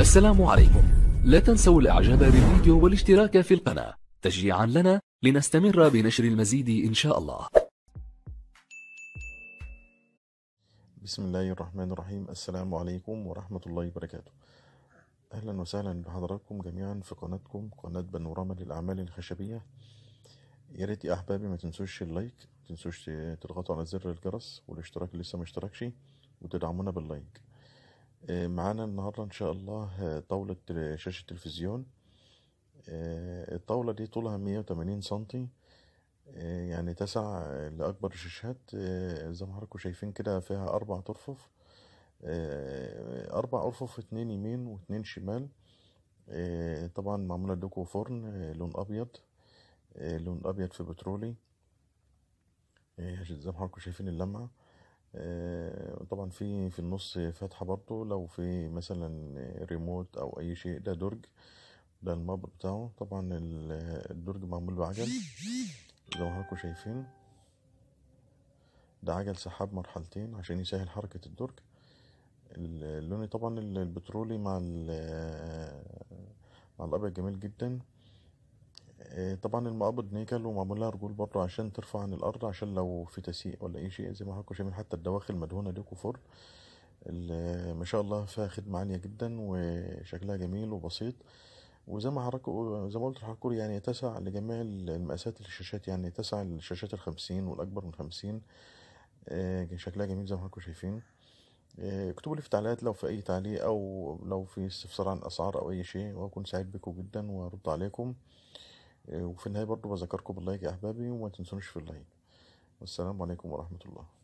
السلام عليكم لا تنسوا الاعجاب بالفيديو والاشتراك في القناة تشجيعا لنا لنستمر بنشر المزيد إن شاء الله بسم الله الرحمن الرحيم السلام عليكم ورحمة الله وبركاته أهلا وسهلا بحضراتكم جميعا في قناتكم قناة بنوراما للأعمال الخشبية يا ريت يا أحبابي ما تنسوش اللايك ما تنسوش تضغطوا على زر الجرس والاشتراك اللي لسه ما اشتركش وتدعمونا باللايك آه، معانا النهاردة إن شاء الله آه، طاولة آه، شاشة تلفزيون الطاولة دي طولها مية وتمانين سنتي يعني تسع لأكبر الشاشات زي ما حضراتكم شايفين كده فيها أربع ترفف أربع أرفف اتنين يمين واتنين شمال طبعا معمولة دوكو فرن لون أبيض لون أبيض في بترولي زي ما حضراتكم شايفين اللمعة آه، طبعا في في النص فتحة برضو لو في مثلا ريموت او اي شيء ده درج ده المبر بتاعه طبعا الدرج معمول بعجل زي ما حضراتكم شايفين ده عجل سحاب مرحلتين عشان يسهل حركة الدرج اللون طبعا البترولي مع مع الابيض جميل جدا آه، طبعا المقابض دي كان له معمول لها رجول برضه عشان ترفع عن الارض عشان لو في تسييق ولا اي شيء زي ما حضراتكم شايفين حتى الدواخل مدهونه ديكو فور آه، ما شاء الله فيها خدمه عاليه جدا وشكلها جميل وبسيط وزي ما حضراتكم زي ما قلت لحضراتكم يعني تسع لجميع المقاسات الشاشات يعني تسع الشاشات الخمسين والاكبر من خمسين آه، شكلها جميل زي ما حضراتكم شايفين اكتبوا لي في التعليقات لو في اي تعليق او لو في استفسار عن اسعار او اي شيء وهكون سعيد بكم جدا وارد عليكم وفي النهاية برضو بذكركم باللايك يا أحبابي وما تنسونش في اللايك والسلام عليكم ورحمة الله